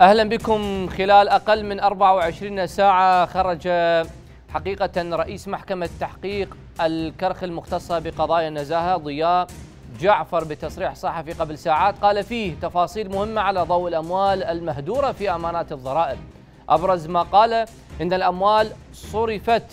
اهلا بكم خلال اقل من 24 ساعه خرج حقيقه رئيس محكمه تحقيق الكرخ المختصه بقضايا النزاهه ضياء جعفر بتصريح صحفي قبل ساعات قال فيه تفاصيل مهمه على ضوء الاموال المهدوره في امانات الضرائب ابرز ما قال ان الاموال صرفت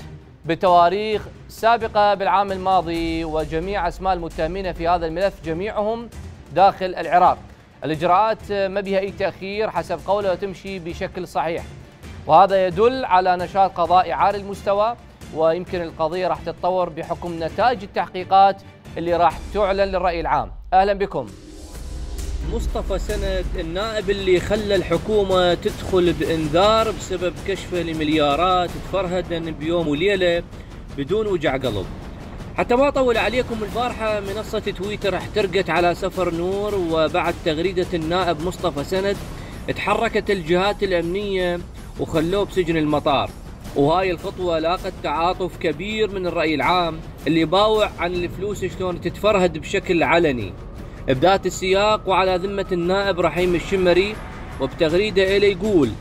بتواريخ سابقه بالعام الماضي وجميع اسماء المتهمين في هذا الملف جميعهم داخل العراق الإجراءات ما بها أي تأخير حسب قوله وتمشي بشكل صحيح وهذا يدل على نشاط قضائي عالي المستوى ويمكن القضية راح تتطور بحكم نتائج التحقيقات اللي راح تعلن للرأي العام أهلا بكم مصطفى سند النائب اللي خلى الحكومة تدخل بإنذار بسبب كشفه لمليارات تفرهدا بيوم وليلة بدون وجع قلب حتى ما اطول عليكم البارحه منصه تويتر احترقت على سفر نور وبعد تغريده النائب مصطفى سند تحركت الجهات الامنيه وخلوه بسجن المطار وهاي الخطوة لاقت تعاطف كبير من الرأي العام اللي باوع عن الفلوس شلون تتفرهد بشكل علني بذات السياق وعلى ذمة النائب رحيم الشمري وبتغريدة إلي يقول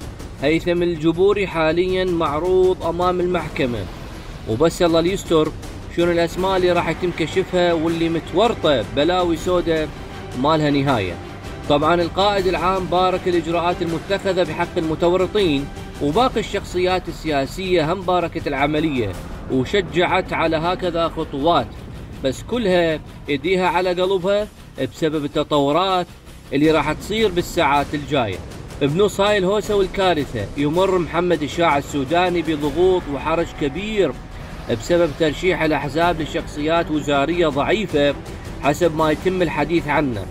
هيثم الجبوري حاليا معروض أمام المحكمة وبس الله ليستر شنو الاسماء اللي راح يتم كشفها واللي متورطه بلاوي سوداء ما لها نهايه. طبعا القائد العام بارك الاجراءات المتخذه بحق المتورطين وباقي الشخصيات السياسيه هم باركت العمليه وشجعت على هكذا خطوات بس كلها ايديها على قلبها بسبب التطورات اللي راح تصير بالساعات الجايه. بنص هاي الهوسه والكارثه يمر محمد الشاع السوداني بضغوط وحرج كبير بسبب ترشيح الأحزاب لشخصيات وزارية ضعيفة حسب ما يتم الحديث عنه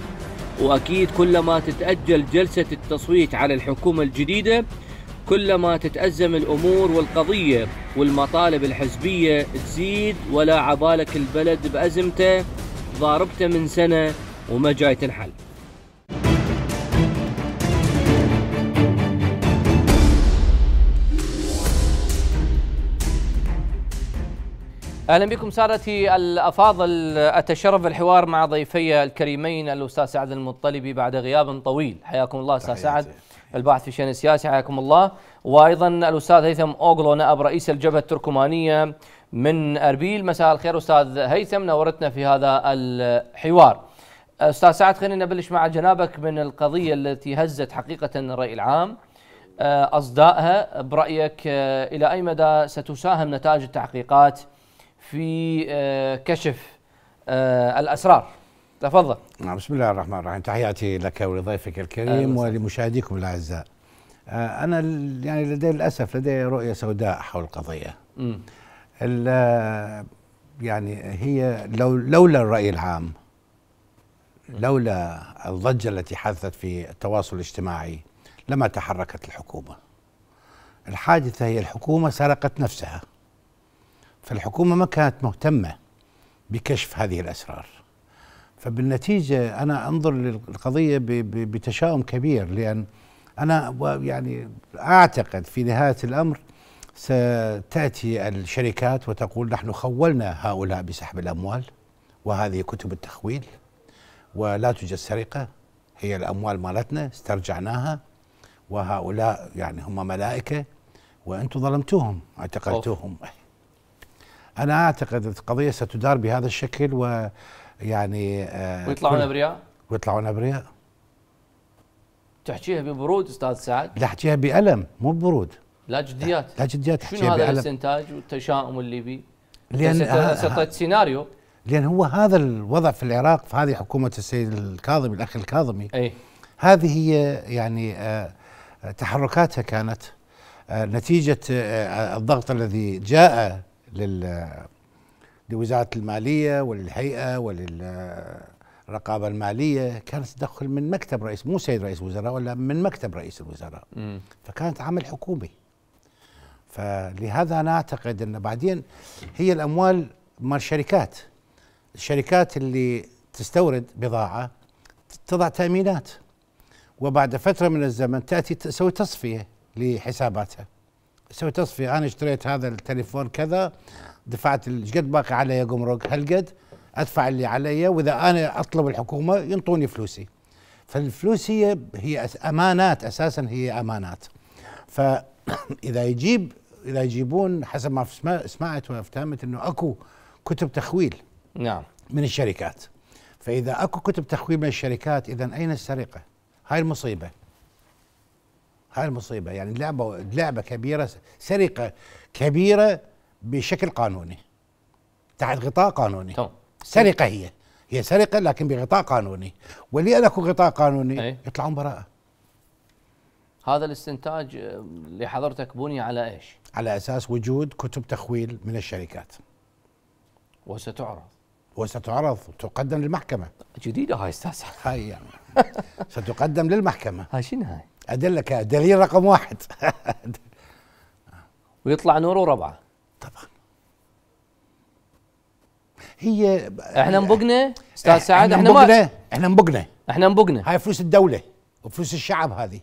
وأكيد كلما تتأجل جلسة التصويت على الحكومة الجديدة كلما تتأزم الأمور والقضية والمطالب الحزبية تزيد ولا عبالك البلد بأزمته ضاربته من سنة وما جاي تنحل اهلا بكم سادتي الافاضل اتشرف الحوار مع ضيفي الكريمين الاستاذ سعد المطلبي بعد غياب طويل حياكم الله استاذ سعد الباحث في الشان السياسي حياكم الله وايضا الاستاذ هيثم اوغلو نائب رئيس الجبهه التركمانيه من اربيل مساء الخير استاذ هيثم نورتنا في هذا الحوار استاذ سعد خلينا نبلش مع جنابك من القضيه التي هزت حقيقه الراي العام اصدائها برايك الى اي مدى ستساهم نتائج التحقيقات في آه، كشف آه، الاسرار تفضل نعم بسم الله الرحمن الرحيم تحياتي لك ولضيفك الكريم ولمشاهديكم الاعزاء آه، انا يعني لدي للاسف لدي رؤيه سوداء حول القضيه يعني هي لو لولا الراي العام لولا الضجه التي حدثت في التواصل الاجتماعي لما تحركت الحكومه الحادثه هي الحكومه سرقت نفسها فالحكومة ما كانت مهتمة بكشف هذه الأسرار فبالنتيجة أنا أنظر للقضية بتشاؤم كبير لأن أنا يعني أعتقد في نهاية الأمر ستأتي الشركات وتقول نحن خولنا هؤلاء بسحب الأموال وهذه كتب التخويل ولا توجد سرقة هي الأموال مالتنا استرجعناها وهؤلاء يعني هم ملائكة وأنتم ظلمتوهم اعتقلتوهم انا اعتقد القضيه ستدار بهذا الشكل ويعني آه ويطلعون ابرياء؟ ويطلعون ابرياء تحكيها ببرود استاذ سعد؟ لا احكيها بالم مو ببرود لا جديات لا, لا جديات شنو هذا الاستنتاج والتشاؤم الليبي؟ لان سطت آه، آه، سيناريو لان هو هذا الوضع في العراق في هذه حكومه السيد الكاظمي الاخ الكاظمي اي هذه هي يعني آه تحركاتها كانت آه، نتيجه الضغط الذي جاء لل لوزاره الماليه وللهيئه وللرقابه الماليه كانت تدخل من مكتب رئيس مو سيد رئيس الوزراء ولا من مكتب رئيس الوزراء م. فكانت عمل حكومي فلهذا انا اعتقد ان بعدين هي الاموال مال شركات الشركات اللي تستورد بضاعه تضع تامينات وبعد فتره من الزمن تاتي تسوي تصفيه لحساباتها سوي تصفيه انا اشتريت هذا التليفون كذا دفعت ايش قد باقي علي قمرك هالقد ادفع اللي علي واذا انا اطلب الحكومه ينطوني فلوسي فالفلوس هي هي امانات اساسا هي امانات فاذا يجيب اذا يجيبون حسب ما سمعت وافتهمت انه اكو كتب تخويل نعم من الشركات فاذا اكو كتب تخويل من الشركات اذا اين السرقه؟ هاي المصيبه هاي المصيبة يعني لعبة لعبة كبيرة سرقة كبيرة بشكل قانوني تحت غطاء قانوني طبعا. سرقة هي هي سرقة لكن بغطاء قانوني ولأن اكو غطاء قانوني أي. يطلعون براءة هذا الاستنتاج اللي حضرتك بني على ايش؟ على اساس وجود كتب تخويل من الشركات وستعرض وستعرض تقدم للمحكمة جديدة هاي استاذ هاي يعني ستقدم للمحكمة هاي شنو هاي؟ ادله دليل رقم واحد ويطلع نور وربعة طبعا هي احنا نبقنا استاذ سعد احنا ما احنا نبقنا احنا نبقنا هاي فلوس الدوله وفلوس الشعب هذه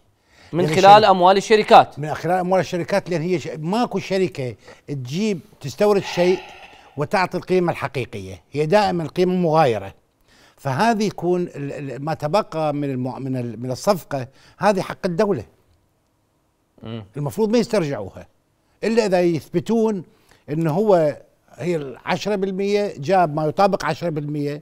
من يعني خلال الشركة. اموال الشركات من خلال اموال الشركات لان هي ش... ماكو شركه تجيب تستورد شيء وتعطي القيمه الحقيقيه هي دائما القيمه مغايره فهذه يكون ما تبقى من من من الصفقه هذه حق الدوله المفروض ما يسترجعوها الا اذا يثبتون ان هو هي 10% جاب ما يطابق 10%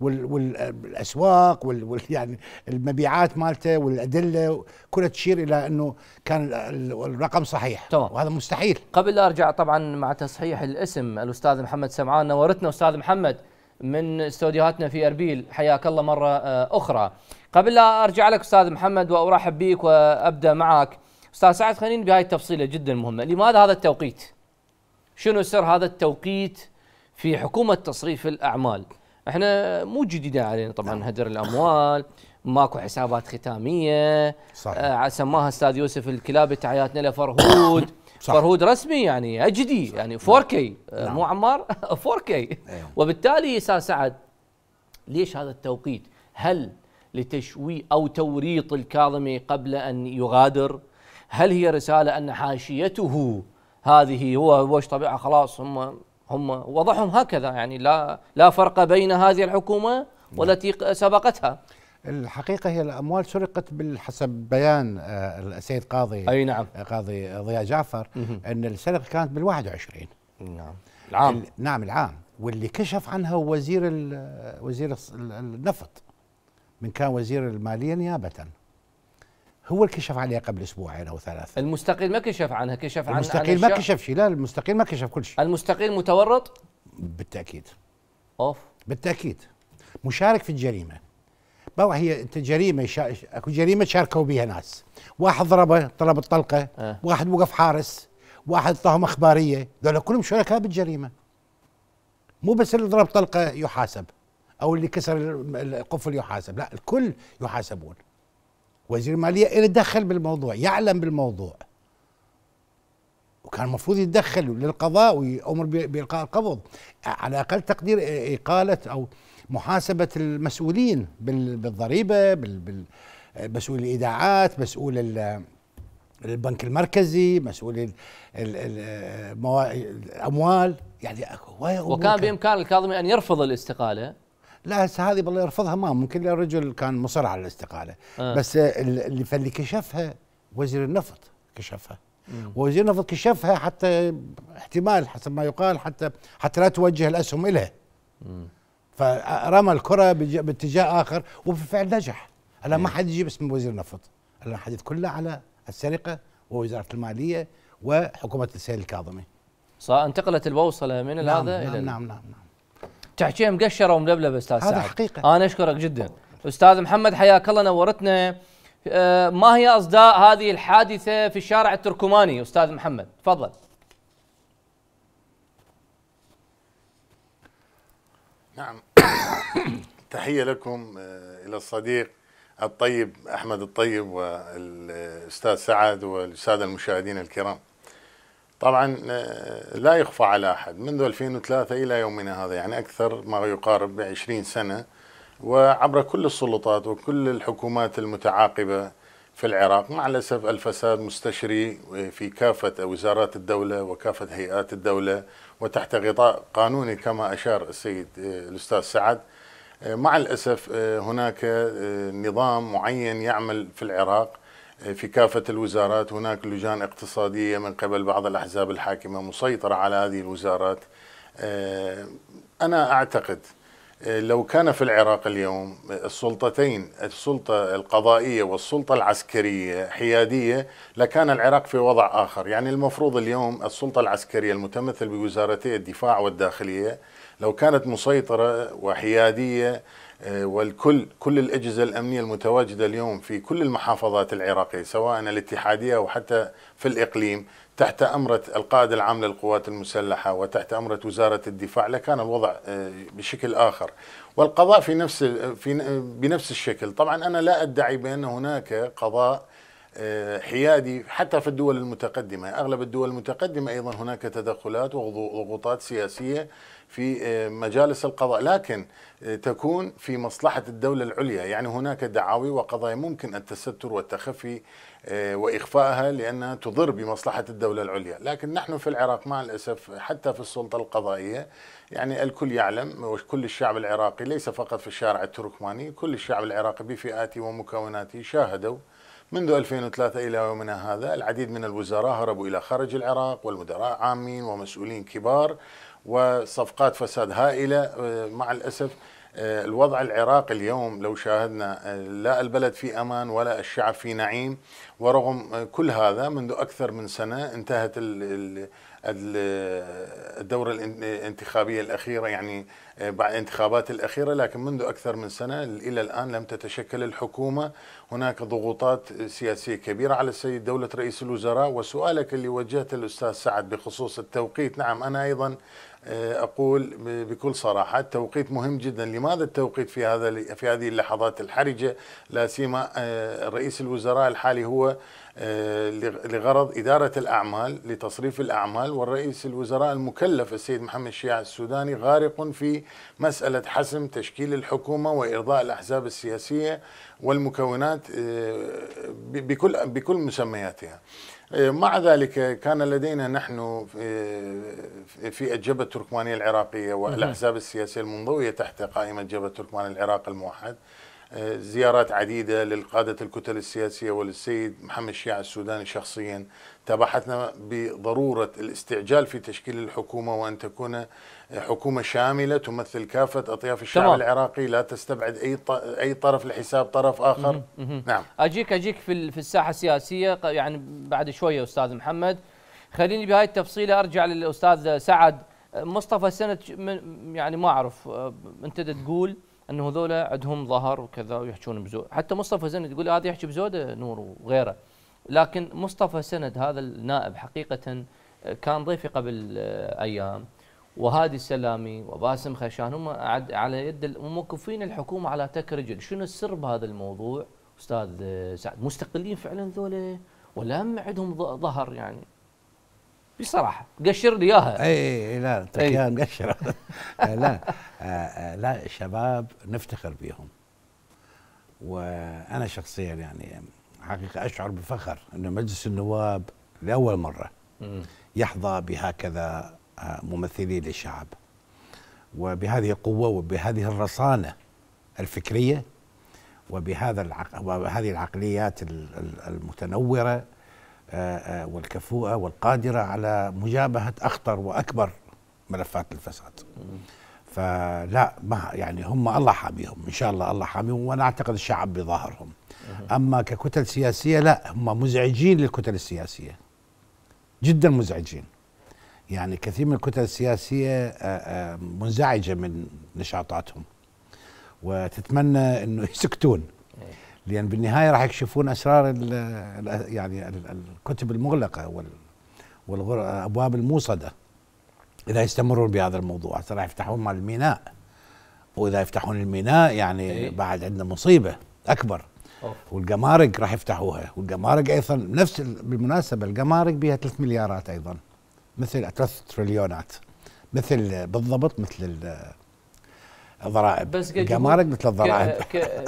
والاسواق وال وال يعني المبيعات مالته والادله كلها تشير الى انه كان الرقم صحيح طبعا. وهذا مستحيل قبل لا ارجع طبعا مع تصحيح الاسم الاستاذ محمد سمعان نورتنا استاذ محمد من استوديوهاتنا في اربيل حياك الله مره آه، اخرى قبل لا ارجع لك استاذ محمد وارحب بك وابدا معك استاذ سعد خليني بهاي التفصيله جدا مهمه لماذا هذا التوقيت شنو سر هذا التوقيت في حكومه تصريف الاعمال احنا مو جديدة علينا طبعا نعم. هدر الاموال ماكو حسابات ختاميه صحيح. آه، سماها استاذ يوسف الكلابي تحياتنا لفرهود برهود فرهود رسمي يعني اتش دي يعني 4 كي نعم. آه، مو نعم. عمار 4 كي إيه. وبالتالي استاذ سعد ليش هذا التوقيت؟ هل لتشويه او توريط الكاظمي قبل ان يغادر؟ هل هي رساله ان حاشيته هذه هو وش طبيعه خلاص هم هم وضعهم هكذا يعني لا لا فرق بين هذه الحكومه نعم. والتي سبقتها الحقيقه هي الاموال سرقت بالحسب بيان آه، السيد قاضي اي نعم آه، قاضي ضياء جعفر ان السرقه كانت بال21 نعم العام نعم العام واللي كشف عنها هو وزير وزير النفط من كان وزير الماليه نيابه هو اللي كشف عليها قبل اسبوعين او ثلاثه المستقيل ما كشف عنها كشف عن المستقيل عن ما كشف شيء لا المستقيل ما كشف كل شيء المستقيل متورط بالتاكيد اوف بالتاكيد مشارك في الجريمه بابا هي جريمه شا... اكو جريمه شاركوا بها ناس واحد ضربه طلب الطلقه أه. واحد وقف حارس واحد طهم اخباريه ذولا كلهم شركاء بالجريمه مو بس اللي ضرب طلقه يحاسب او اللي كسر القفل يحاسب لا الكل يحاسبون وزير الماليه دخل بالموضوع يعلم بالموضوع وكان المفروض يتدخل للقضاء ويأمر بإلقاء القبض على أقل تقدير إقالة أو محاسبه المسؤولين بالضريبه مسؤول الايداعات مسؤول البنك المركزي مسؤول الاموال يعني وكان بامكان الكاظمي ان يرفض الاستقاله لا هسه هذه بالله يرفضها ما ممكن الرجل كان مصر على الاستقاله آه. بس اللي فاللي كشفها وزير النفط كشفها وزير ووزير النفط كشفها حتى احتمال حسب ما يقال حتى حتى لا توجه الاسهم اليه فرمى الكره باتجاه اخر وبالفعل نجح هلا ما إيه. حد يجيب اسم وزير نفط هلا الحديث كله على السرقه ووزاره الماليه وحكومه السيد الكاظمي صار انتقلت البوصله من نعم هذا نعم الى نعم نعم نعم تحكيها مقشره وملبلبه استاذ هذا سعد. حقيقه انا اشكرك جدا استاذ محمد حياك الله نورتنا آه، ما هي اصداء هذه الحادثه في الشارع التركماني استاذ محمد تفضل نعم تحية لكم آه، إلى الصديق الطيب أحمد الطيب والأستاذ سعد والسادة المشاهدين الكرام طبعا آه، لا يخفى على أحد منذ 2003 إلى يومنا هذا يعني أكثر ما يقارب 20 سنة وعبر كل السلطات وكل الحكومات المتعاقبة في العراق مع الأسف الفساد مستشري في كافة وزارات الدولة وكافة هيئات الدولة وتحت غطاء قانوني كما أشار السيد آه، الأستاذ سعد آه، مع الأسف آه، هناك نظام معين يعمل في العراق في كافة الوزارات هناك لجان اقتصادية من قبل بعض الأحزاب الحاكمة مسيطرة على هذه الوزارات أنا أعتقد لو كان في العراق اليوم السلطتين السلطة القضائية والسلطة العسكرية حيادية لكان العراق في وضع آخر يعني المفروض اليوم السلطة العسكرية المتمثل بوزارتي الدفاع والداخلية لو كانت مسيطرة وحيادية آه، والكل كل الأجهزة الأمنية المتواجدة اليوم في كل المحافظات العراقية سواء الاتحادية أو حتى في الإقليم تحت أمرة القائد العام للقوات المسلحة وتحت أمرة وزارة الدفاع لكان الوضع آه، بشكل آخر والقضاء في نفس في بنفس الشكل طبعا أنا لا أدعي بأن هناك قضاء آه، حيادي حتى في الدول المتقدمة أغلب الدول المتقدمة أيضا هناك تدخلات وضغوطات سياسية في آه، مجالس القضاء لكن آه، تكون في مصلحة الدولة العليا يعني هناك دعاوي وقضايا ممكن التستر والتخفي آه، وإخفائها لأنها تضر بمصلحة الدولة العليا لكن نحن في العراق مع الأسف حتى في السلطة القضائية يعني الكل يعلم وكل الشعب العراقي ليس فقط في الشارع التركماني كل الشعب العراقي بفئاته ومكوناته شاهدوا منذ 2003 إلى يومنا هذا العديد من الوزراء هربوا إلى خارج العراق والمدراء عامين ومسؤولين كبار وصفقات فساد هائله آه، مع الاسف آه، الوضع العراقي اليوم لو شاهدنا آه، لا البلد في امان ولا الشعب في نعيم ورغم كل هذا منذ اكثر من سنه انتهت الدورة الانتخابية الأخيرة يعني بعد الانتخابات الأخيرة لكن منذ أكثر من سنة إلى الآن لم تتشكل الحكومة هناك ضغوطات سياسية كبيرة على السيد دولة رئيس الوزراء وسؤالك اللي وجهته الأستاذ سعد بخصوص التوقيت نعم أنا أيضا آه، اقول بكل صراحه التوقيت مهم جدا، لماذا التوقيت في هذا في هذه اللحظات الحرجه؟ لا سيما آه، رئيس الوزراء الحالي هو آه، لغرض اداره الاعمال لتصريف الاعمال والرئيس الوزراء المكلف السيد محمد الشيع السوداني غارق في مساله حسم تشكيل الحكومه وارضاء الاحزاب السياسيه والمكونات بكل بكل مسمياتها. إيه، مع ذلك كان لدينا نحن إيه، في الجبهة التركمانية العراقية والأحزاب السياسية المنضوية تحت قائمة جبهة تركمان العراق الموحد زيارات عديدة للقادة الكتل السياسية وللسيد محمد الشيع السوداني شخصيا تباحثنا بضرورة الاستعجال في تشكيل الحكومة وأن تكون حكومة شاملة تمثل كافة أطياف الشعب تمام. العراقي لا تستبعد أي أي طرف لحساب طرف آخر نعم أجيك أجيك في في الساحة السياسية يعني بعد شوية أستاذ محمد خليني بهاي التفصيلة أرجع للأستاذ سعد مصطفى سنة يعني ما أعرف أنت تقول انه هذول عندهم ظهر وكذا ويحجون بزود حتى مصطفى سند يقول هذا يحكي بزوده نور وغيره لكن مصطفى سند هذا النائب حقيقه آه، كان ضيفي قبل آه، ايام وهادي السلامي وباسم خشان هم على يد موقفين الحكومه على تك رجل شنو السر بهذا الموضوع استاذ آه، سعد مستقلين فعلا ذولا ولا هم عندهم ظهر يعني بصراحه قشر لي اياها اي إيه، إيه، لا تركيا إيه. مقشره لا آه، آه، لا شباب نفتخر بهم وانا شخصيا يعني حقيقه اشعر بفخر ان مجلس النواب لاول مره يحظى بهكذا آه، ممثلين للشعب وبهذه القوه وبهذه الرصانه الفكريه وبهذا العق... وبهذه العقليات المتنوره آه، آه، والكفوءة والقادرة على مجابهة أخطر وأكبر ملفات الفساد فلا ما يعني هم الله حاميهم إن شاء الله الله حاميهم وأنا أعتقد الشعب بظاهرهم أما ككتل سياسية لا هم مزعجين للكتل السياسية جدا مزعجين يعني كثير من الكتل السياسية آه، منزعجة من نشاطاتهم وتتمنى أنه يسكتون إيه. لان بالنهايه راح يكشفون اسرار الـ الـ يعني الكتب المغلقه والابواب الموصده اذا يستمرون بهذا الموضوع راح يفتحون مال الميناء واذا يفتحون الميناء يعني إيه؟ بعد عندنا مصيبه اكبر أوه. والجمارك راح يفتحوها والجمارك ايضا نفس بالمناسبه الجمارك بها 3 مليارات ايضا مثل 3 تريليونات مثل بالضبط مثل ضرائب بس ما قلت الضرائب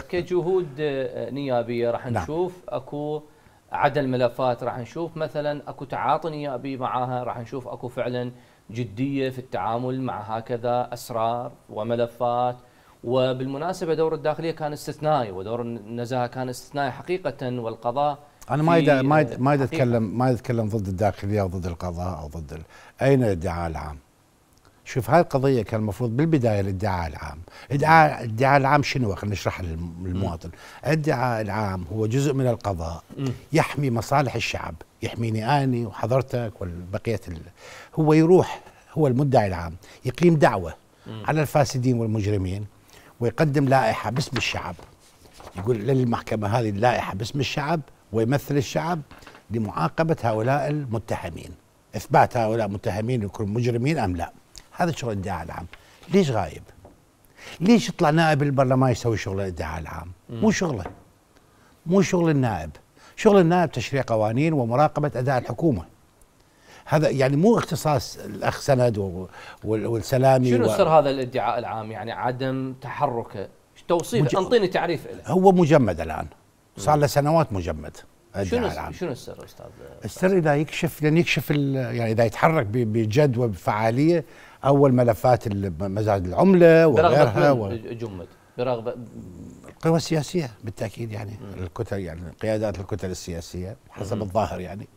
كجهود نيابيه راح نعم. نشوف اكو عدل ملفات راح نشوف مثلا اكو تعاطي نيابي معاها راح نشوف اكو فعلا جديه في التعامل مع هكذا اسرار وملفات وبالمناسبه دور الداخليه كان استثنائي ودور النزاهه كان استثنائي حقيقه والقضاء انا ما ما ما اتكلم ما اتكلم ضد الداخليه او ضد القضاء او ضد اين الادعاء العام شوف هاي القضيه كان المفروض بالبدايه الادعاء العام ادعاء الادعاء العام شنو خلينا نشرح للمواطن الادعاء العام هو جزء من القضاء يحمي مصالح الشعب يحميني اني وحضرتك والبقيه هو يروح هو المدعي العام يقيم دعوه على الفاسدين والمجرمين ويقدم لائحه باسم الشعب يقول للمحكمه هذه اللائحه باسم الشعب ويمثل الشعب لمعاقبه هؤلاء المتهمين اثبات هؤلاء المتهمين يكونوا مجرمين ام لا هذا شغل الادعاء العام ليش غايب ليش يطلع نائب البرلمان يسوي شغل الادعاء العام مو شغله مو شغل النائب شغل النائب تشريع قوانين ومراقبه اداء الحكومه هذا يعني مو اختصاص الاخ سند والسلامي شنو سر و... هذا الادعاء العام يعني عدم تحركه توصيف مج... انطيني تعريف له هو مجمد الان صار له سنوات مجمد شنو العام. شنو السر استاذ السر اذا يكشف لان يكشف يعني اذا يتحرك بجد وبفعاليه اول ملفات مزاد العمله وغيرها جمد برغبه القوى السياسيه بالتاكيد يعني مم. الكتل يعني قيادات الكتل السياسيه حسب مم. الظاهر يعني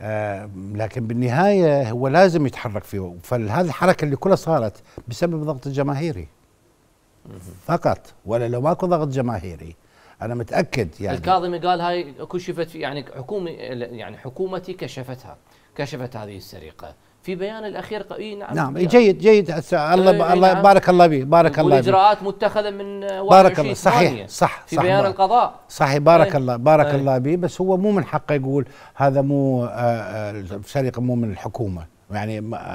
آه لكن بالنهايه هو لازم يتحرك فيه فهذه الحركه اللي كلها صارت بسبب ضغط الجماهيري مم. فقط ولا لو ماكو ضغط جماهيري انا متاكد يعني الكاظمي قال هاي كشفت يعني حكومه يعني حكومتي كشفتها كشفت هذه السرقه في بيان الاخير اي نعم نعم جيد جيد الله إيه، الله نعم بارك الله به بارك الله به الاجراءات متخذه من بارك الله صحيح صح في صح بيان القضاء صحيح بارك أي الله بارك أي الله به بس هو مو من حقه يقول هذا مو سرقه آه، آه، مو من الحكومه يعني ما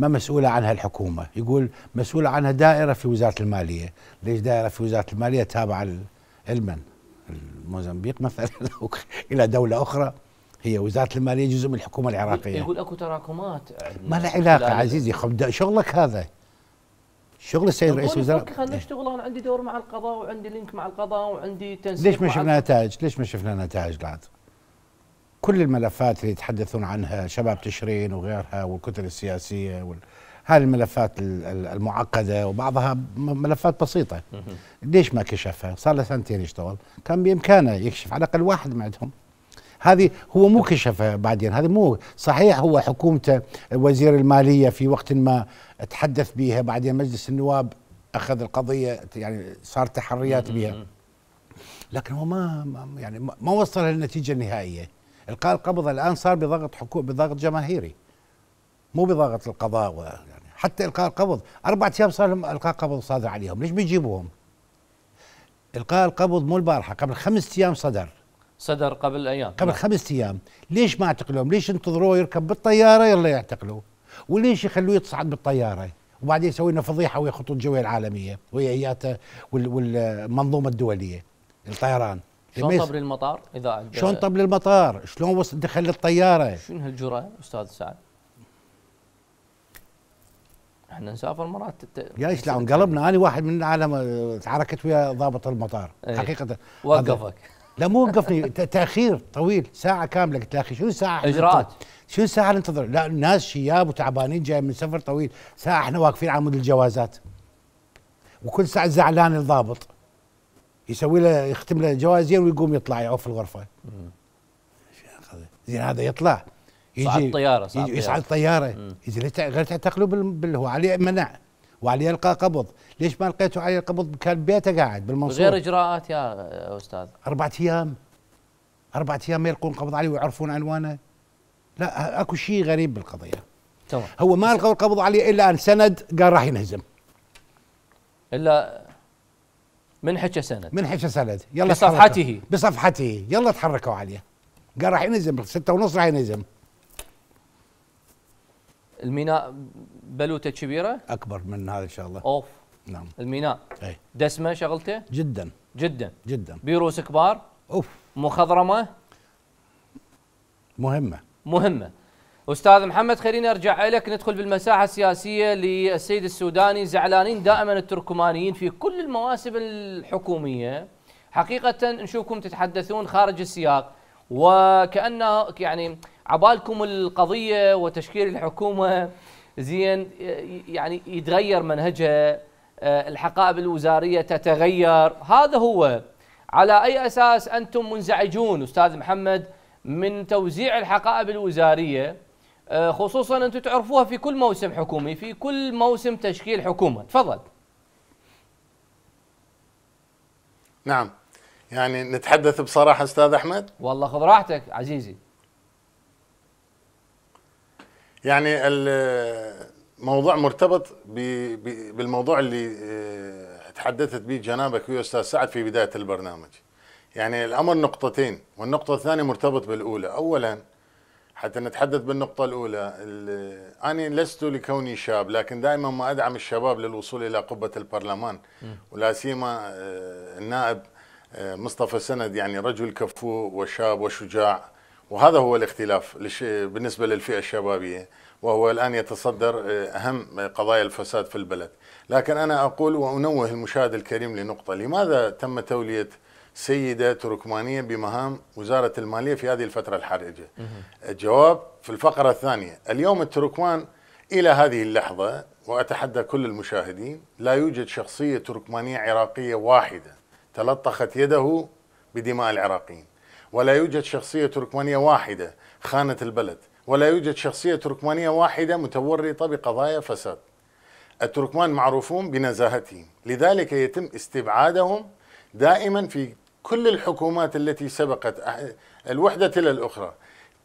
آه، مسؤوله عنها الحكومه يقول مسؤوله عنها دائره في وزاره الماليه ليش دائره في وزاره الماليه تابعه لمن الموزمبيق مثلا الى دوله اخرى هي وزاره الماليه جزء من الحكومه العراقيه يقول اكو تراكمات ما لها علاقه عزيزي شغلك هذا شغل السيد رئيس الوزراء خليني إيه. نشتغل انا عندي دور مع القضاء وعندي لينك مع القضاء وعندي تنسيق ليش ما شفنا نتائج؟ ليش ما شفنا نتائج بعد؟ كل الملفات اللي يتحدثون عنها شباب تشرين وغيرها والكتل السياسيه وال... هذه الملفات المعقده وبعضها ملفات بسيطه ليش ما كشفها؟ صار له سنتين يشتغل كان بامكانه يكشف على الاقل واحد من عندهم هذه هو مو كشفها بعدين هذه مو صحيح هو حكومته وزير الماليه في وقت ما تحدث بها بعدين مجلس النواب اخذ القضيه يعني صار تحريات بها لكن هو ما يعني ما وصل للنتيجه النهائيه القاء القبض الان صار بضغط حكومي بضغط جماهيري مو بضغط القضاء يعني حتى القاء القبض اربع ايام صار لهم القاء قبض صادر عليهم ليش بيجيبوهم القاء القبض مو البارحه قبل خمس ايام صدر صدر قبل ايام قبل نعم. خمس ايام ليش ما اعتقلهم ليش انتظروه يركب بالطياره يلا يعتقلوه وليش يخلوه يتصعد بالطياره وبعدين يسوي لنا فضيحه ويا خطوط الجويه العالميه ويا اياتا والمنظومه الدوليه الطيران شلون طب للمطار اذا شلون طب للمطار شلون وصل دخل الطياره شنو هالجرأه استاذ سعد احنا نسافر مرات تت... يا ايش لا انقلبنا انا واحد من العالم تعاركت ويا ضابط المطار ايه. حقيقه وقفك لا مو وقفني تاخير طويل ساعه كامله قلت له اخي شو ساعه اجراءات شو الساعه اللي ننتظر لا الناس شياب وتعبانين جاي من سفر طويل ساعه احنا واقفين عمود الجوازات وكل ساعه زعلان الضابط يسوي له يختم له جوازين ويقوم يطلع يعوف الغرفه زين هذا يطلع يجي يصعد طياره يجي يصعد طياره اذا غير تعتقلوا بال هو عليه منع وعليه القى قبض ليش ما لقيته عليه القبض كان بيته قاعد بالمنصور غير اجراءات يا استاذ اربعة ايام اربعة ايام ما يلقون قبض عليه ويعرفون عنوانه لا اكو شيء غريب بالقضيه طبعا. هو ما لقوا القبض عليه الا ان سند قال راح ينهزم الا من حكى سند من حكى سند يلا بصفحته بصفحته يلا تحركوا عليه قال راح ينزم ستة ونص راح ينهزم الميناء بلوته كبيره اكبر من هذا ان شاء الله اوف نعم الميناء اي دسمه شغلته جدا جدا جدا بيروس كبار اوف مخضرمه مهمه مهمه استاذ محمد خليني ارجع لك ندخل بالمساحه السياسيه للسيد السوداني زعلانين دائما التركمانيين في كل المواسم الحكوميه حقيقه نشوفكم تتحدثون خارج السياق وكانه يعني عبالكم القضيه وتشكيل الحكومه زين يعني يتغير منهجها آه، الحقائب الوزاريه تتغير هذا هو على اي اساس انتم منزعجون استاذ محمد من توزيع الحقائب الوزاريه آه، خصوصا انتم تعرفوها في كل موسم حكومي في كل موسم تشكيل حكومه تفضل نعم يعني نتحدث بصراحه استاذ احمد والله خذ راحتك عزيزي يعني الموضوع مرتبط بالموضوع اللي آه، تحدثت به جنابك يا استاذ سعد في بدايه البرنامج. يعني الامر نقطتين والنقطه الثانيه مرتبط بالاولى، اولا حتى نتحدث بالنقطه الاولى انا لست لكوني شاب لكن دائما ما ادعم الشباب للوصول الى قبه البرلمان ولا سيما آه، النائب آه، مصطفى سند يعني رجل كفو وشاب وشجاع وهذا هو الاختلاف بالنسبة للفئة الشبابية وهو الآن يتصدر آه، أهم قضايا الفساد في البلد لكن أنا أقول وأنوه المشاهد الكريم لنقطة لماذا تم تولية سيدة تركمانية بمهام وزارة المالية في هذه الفترة الحرجة الجواب في الفقرة الثانية اليوم التركمان إلى هذه اللحظة وأتحدى كل المشاهدين لا يوجد شخصية تركمانية عراقية واحدة تلطخت يده بدماء العراقيين ولا يوجد شخصية تركمانية واحدة خانت البلد ولا يوجد شخصية تركمانية واحدة متورطة بقضايا فساد التركمان معروفون بنزاهتهم لذلك يتم استبعادهم دائما في كل الحكومات التي سبقت الوحدة إلى الأخرى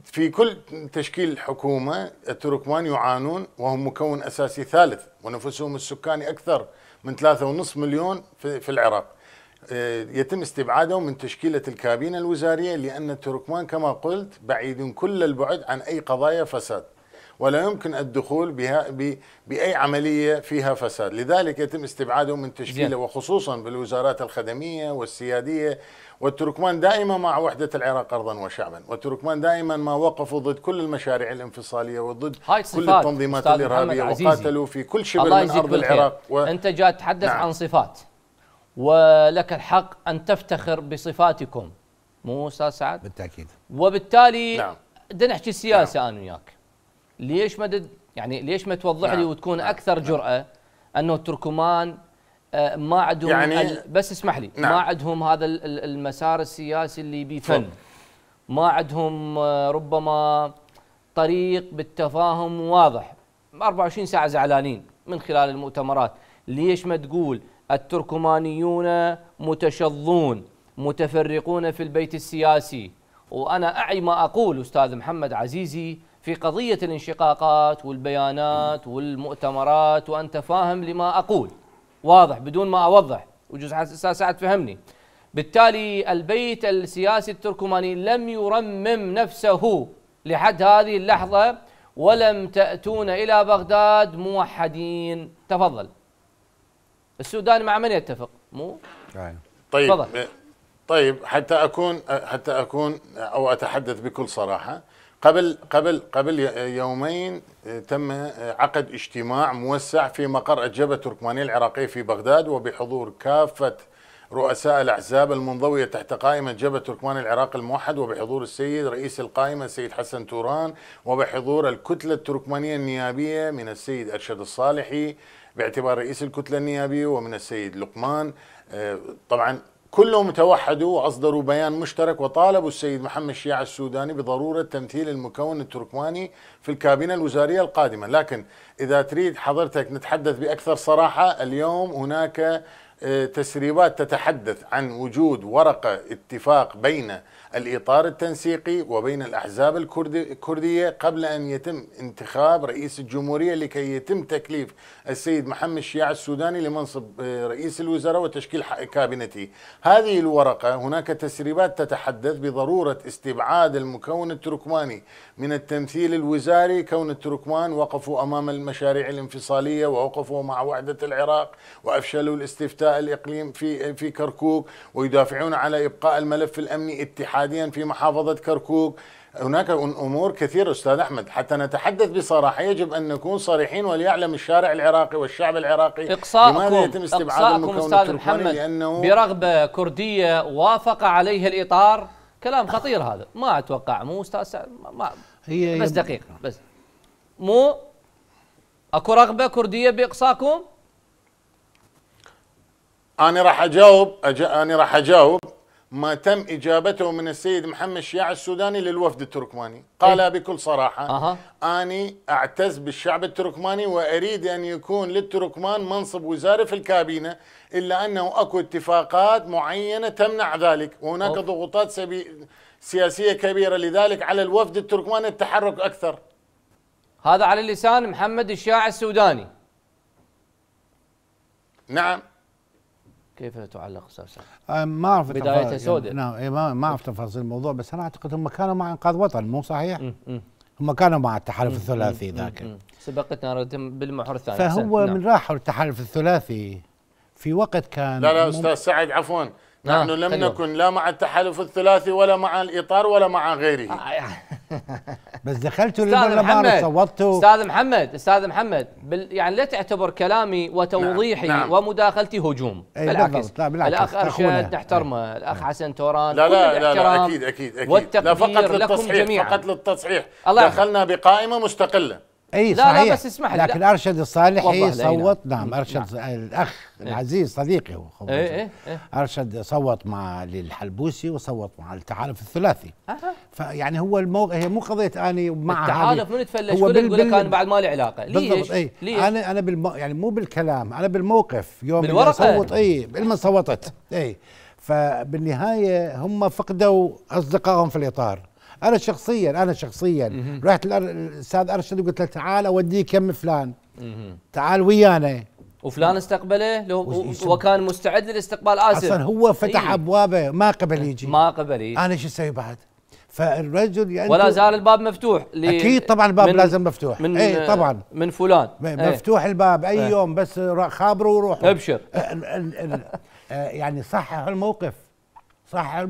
في كل تشكيل حكومة التركمان يعانون وهم مكون أساسي ثالث ونفوسهم السكاني أكثر من 3.5 مليون في العراق آه، يتم استبعاده من تشكيلة الكابينة الوزارية لأن التركمان كما قلت بعيدون كل البعد عن أي قضايا فساد ولا يمكن الدخول بها بأي عملية فيها فساد لذلك يتم استبعاده من تشكيله وخصوصا بالوزارات الخدمية والسيادية والتركمان دائما مع وحدة العراق أرضا وشعبا والتركمان دائما ما وقفوا ضد كل المشاريع الانفصالية وضد كل التنظيمات الإرهابية وقاتلوا في كل شبر من أرض العراق و... أنت جاء تتحدث نعم. عن صفات ولك الحق أن تفتخر بصفاتكم مو أستاذ سعد؟ بالتأكيد وبالتالي نعم بدنا نحكي سياسة نعم. أنا وياك ليش ما دد يعني ليش ما توضح نعم. لي وتكون نعم. أكثر نعم. جرأة أنه التركمان آه، ما عندهم يعني بس اسمح لي نعم. ما عندهم هذا المسار السياسي اللي بفن ما عندهم آه، ربما طريق بالتفاهم واضح 24 ساعه زعلانين من خلال المؤتمرات ليش ما تقول التركمانيون متشظون متفرقون في البيت السياسي وأنا أعي ما أقول أستاذ محمد عزيزي في قضية الانشقاقات والبيانات والمؤتمرات وأنت فاهم لما أقول واضح بدون ما أوضح وجزء ساعة فهمني بالتالي البيت السياسي التركماني لم يرمم نفسه لحد هذه اللحظة ولم تأتون إلى بغداد موحدين تفضل السودان مع من يتفق مو أيوه. طيب فضل. طيب حتى اكون حتى اكون او اتحدث بكل صراحه قبل قبل قبل يومين آه، تم آه، عقد اجتماع موسع في مقر الجبهه التركمانيه العراقيه في بغداد وبحضور كافه رؤساء الاحزاب المنضويه تحت قائمه جبهه تركمان العراق الموحد وبحضور السيد رئيس القائمه السيد حسن توران وبحضور الكتله التركمانيه النيابيه من السيد ارشد الصالحي باعتبار رئيس الكتلة النيابية ومن السيد لقمان آه، طبعا كلهم توحدوا واصدروا بيان مشترك وطالبوا السيد محمد الشيعة السوداني بضروره تمثيل المكون التركماني في الكابينه الوزاريه القادمه، لكن اذا تريد حضرتك نتحدث باكثر صراحه اليوم هناك آه، تسريبات تتحدث عن وجود ورقة اتفاق بين الإطار التنسيقي وبين الأحزاب الكردية قبل أن يتم انتخاب رئيس الجمهورية لكي يتم تكليف السيد محمد الشياع السوداني لمنصب آه، رئيس الوزراء وتشكيل كابينته هذه الورقة هناك تسريبات تتحدث بضرورة استبعاد المكون التركماني من التمثيل الوزاري كون التركمان وقفوا أمام المشاريع الانفصالية ووقفوا مع وحدة العراق وأفشلوا الاستفتاء الإقليم في في كركوك ويدافعون على إبقاء الملف الأمني اتحاديا في محافظة كركوك هناك امور كثيره استاذ احمد حتى نتحدث بصراحه يجب ان نكون صريحين وليعلم الشارع العراقي والشعب العراقي إقصاءكم لماذا يتم استبعاد المكون التركماني لانه برغبه كرديه وافق عليه الاطار كلام خطير هذا ما اتوقع مو استاذ سعد ما هي بس دقيقه بس مو اكو رغبه كرديه باقصاكم انا راح اجاوب أج... انا راح اجاوب ما تم اجابته من السيد محمد الشياع السوداني للوفد التركماني قال إيه. بكل صراحه أه. اني اعتز بالشعب التركماني واريد ان يكون للتركمان منصب وزاري في الكابينه الا انه اكو اتفاقات معينه تمنع ذلك وهناك أوه. ضغوطات سبي... سياسيه كبيره لذلك على الوفد التركماني التحرك اكثر هذا على لسان محمد الشاع السوداني نعم كيف تعلق استاذ ما اعرف بدايته يعني سوداء نعم إيه، ما اعرف تفاصيل الموضوع بس انا اعتقد هم كانوا مع انقاذ وطن مو صحيح؟ م. م. هم كانوا مع التحالف الثلاثي ذاك سبقتنا بالمحور الثاني فهو نعم. من راحوا التحالف الثلاثي في وقت كان لا لا استاذ سعد عفوا نعم، نحن لم نكن لا مع التحالف الثلاثي ولا مع الاطار ولا مع غيره آه، يعني بس دخلتوا للبرلمان وصوتوا استاذ محمد استاذ محمد بال يعني لا تعتبر كلامي وتوضيحي نعم. نعم. ومداخلتي هجوم أي بالعكس. لا بالعكس الاخ ارشد نحترمه الاخ حسن توران لا لا, لا لا لا اكيد اكيد اكيد لا فقط للتصحيح فقط للتصحيح دخلنا بقائمه مستقله اي صحيح لا لا بس اسمح لي لكن لا. ارشد الصالحي صوت نعم, نعم. ارشد نعم. الاخ العزيز صديقي هو إيه إيه إيه. ارشد صوت مع للحلبوسي وصوت مع التحالف الثلاثي أه. فيعني هو المو... هي مو قضيه اني مع التحالف من تفلش هو بال... بال... كان بعد ما لي علاقه ليش؟ بالضبط اي ليش؟ انا انا بالم... يعني مو بالكلام انا بالموقف يوم بالورقه صوت اي لما صوتت اي فبالنهايه هم فقدوا اصدقائهم في الاطار انا شخصيا انا شخصيا رحت الاستاذ ارشد وقلت له تعال اوديك كم فلان تعال ويانا وفلان استقبله لو وكان مستعد للاستقبال اسف اصلا هو فتح إيه؟ ابوابه ما قبل إيه. يجي ما قبل يجي إيه. انا شو اسوي بعد؟ فالرجل يعني ولا زال الباب مفتوح اكيد طبعا الباب من لازم مفتوح من اي طبعا من فلان إيه. مفتوح ايه الباب اي يوم بس خابره وروح ابشر آه، يعني صحح الموقف صح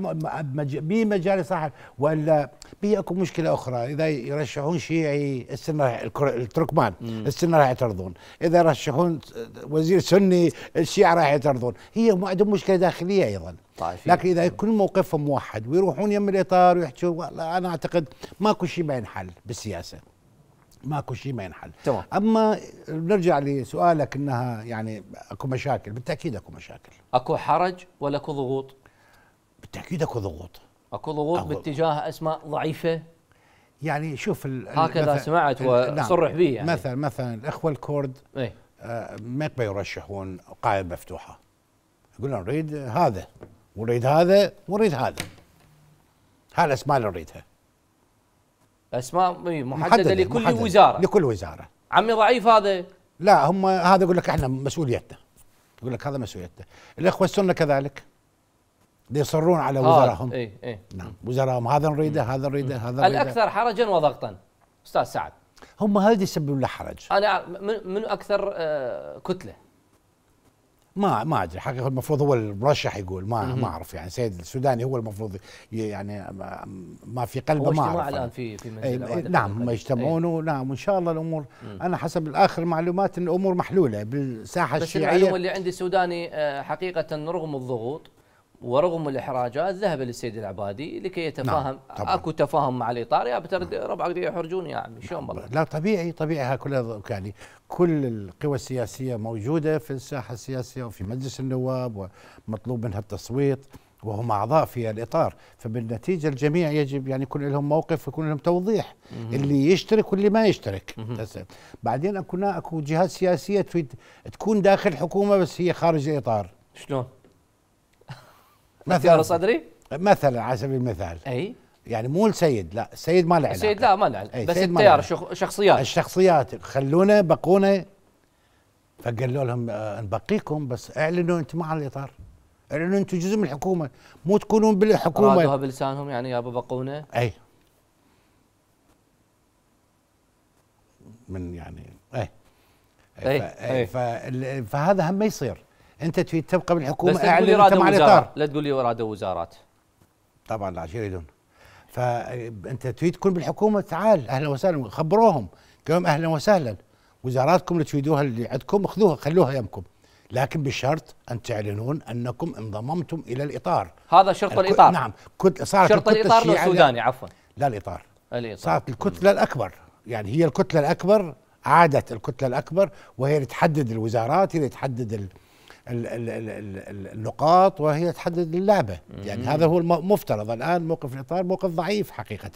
بمجال صح ولا بيكون مشكله اخرى اذا يرشحون شيعي السنه التركمان السنه راح يعترضون اذا يرشحون وزير سني الشيعة راح يعترضون هي عندهم مشكله داخليه ايضا طيب لكن اذا يكون موقفهم موحد ويروحون يم الاطار ويحكوا انا اعتقد ماكو شيء ما ينحل بالسياسه ماكو شيء ما ينحل تمام. اما نرجع لسؤالك انها يعني اكو مشاكل بالتاكيد اكو مشاكل اكو حرج ولا اكو ضغوط بالتاكيد اكو ضغوط اكو ضغوط باتجاه اسماء ضعيفه يعني شوف هكذا سمعت وصرح نعم. به يعني مثلا مثلا الاخوه الكرد ايه؟ آه، ما يقبل يرشحون قائمه مفتوحه يقولون نريد هذا ونريد هذا ونريد هذا هاي الاسماء اللي نريدها اسماء إيه، محدده, محددة لكل محددة وزاره لكل وزاره عمي ضعيف هذا لا هم هذا يقول لك احنا مسؤوليتنا يقول لك هذا مسؤوليتنا الاخوه السنه كذلك يصرون على آه، وزرائهم اي اي نعم وزرائهم هذا نريده هذا نريده هذا نريده الاكثر حرجا وضغطا استاذ سعد هم هل يسببون له حرج انا من اكثر آه، كتله ما ما ادري حقيقه المفروض هو المرشح يقول ما ما اعرف يعني سيد السوداني هو المفروض يعني آه، ما في قلبه ما اعرف الان في في منزل إيه، نعم هم إيه. يجتمعون ونعم وان شاء الله الامور مم. انا حسب اخر معلومات ان الامور محلوله بالساحه بس الشيعيه بس المعلومه اللي عندي السوداني حقيقه رغم الضغوط ورغم الاحراجات ذهب للسيد العبادي لكي يتفاهم نعم اكو تفاهم مع الاطار يا بترد ربعك يحرجون يا عمي شلون نعم. لا طبيعي طبيعي كلها يعني كل القوى السياسيه موجوده في الساحه السياسيه وفي مجلس النواب ومطلوب منها التصويت وهم اعضاء في الاطار فبالنتيجه الجميع يجب يعني يكون لهم موقف ويكون لهم توضيح مم. اللي يشترك واللي ما يشترك بعدين اكو اكو جهات سياسيه تكون داخل حكومه بس هي خارج الاطار شلون مثلا صدري مثلا على سبيل المثال اي يعني مو السيد لا السيد ما له علاقه السيد لا ما له إيه، علاقه بس التيار شخصيات الشخصيات خلونا بقونا فقالوا لهم آه، نبقيكم بس اعلنوا انتم مع الاطار اعلنوا انتم جزء من الحكومه مو تكونون بالحكومه رادوها بلسانهم يعني يا بقونا اي من يعني أي, أي, أي, أي, أي فهذا هم ما يصير انت تريد تبقى بالحكومه بس اعلن انت مع الاطار لا تقول لي اراده وزارات طبعا لا يريدون فانت تريد تكون بالحكومه تعال اهلا وسهلا خبروهم قول اهلا وسهلا وزاراتكم اللي تريدوها اللي عندكم خذوها خلوها يمكم لكن بشرط ان تعلنون انكم انضممتم الى الاطار هذا شرط الاطار نعم كت... صارت شرط الاطار السوداني عفوا لا الاطار الاطار صارت الكتله الاكبر يعني هي الكتله الاكبر عادت الكتله الاكبر وهي اللي تحدد الوزارات هي اللي تحدد ال... النقاط وهي تحدد اللعبة يعني هذا هو المفترض الآن موقف الإطار موقف ضعيف حقيقة